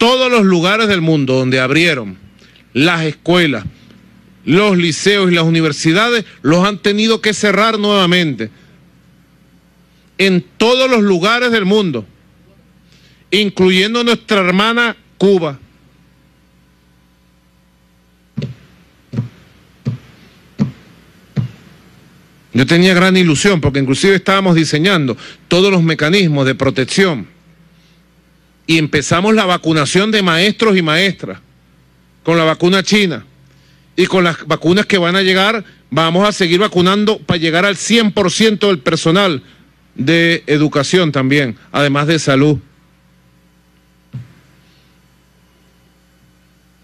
todos los lugares del mundo donde abrieron las escuelas, los liceos y las universidades, los han tenido que cerrar nuevamente. En todos los lugares del mundo, incluyendo nuestra hermana Cuba. Yo tenía gran ilusión porque inclusive estábamos diseñando todos los mecanismos de protección y empezamos la vacunación de maestros y maestras con la vacuna china y con las vacunas que van a llegar, vamos a seguir vacunando para llegar al 100% del personal de educación también, además de salud.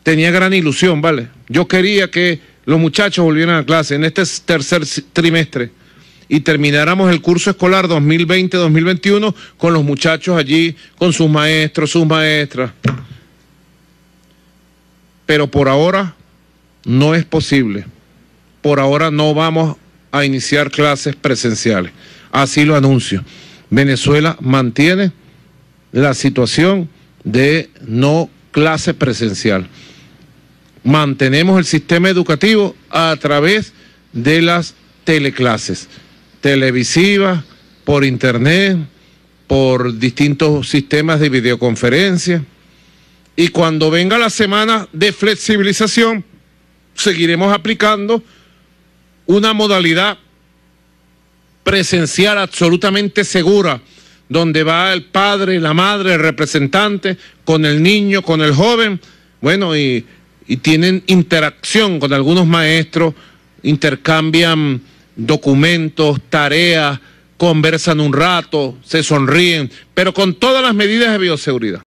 Tenía gran ilusión, ¿vale? Yo quería que los muchachos volvieran a clase en este tercer trimestre y termináramos el curso escolar 2020-2021 con los muchachos allí, con sus maestros, sus maestras. Pero por ahora no es posible. Por ahora no vamos a iniciar clases presenciales. Así lo anuncio. Venezuela mantiene la situación de no clase presencial. Mantenemos el sistema educativo a través de las teleclases televisiva por internet, por distintos sistemas de videoconferencia. Y cuando venga la semana de flexibilización, seguiremos aplicando una modalidad presencial absolutamente segura, donde va el padre, la madre, el representante, con el niño, con el joven, bueno, y tienen interacción con algunos maestros, intercambian documentos, tareas, conversan un rato, se sonríen, pero con todas las medidas de bioseguridad.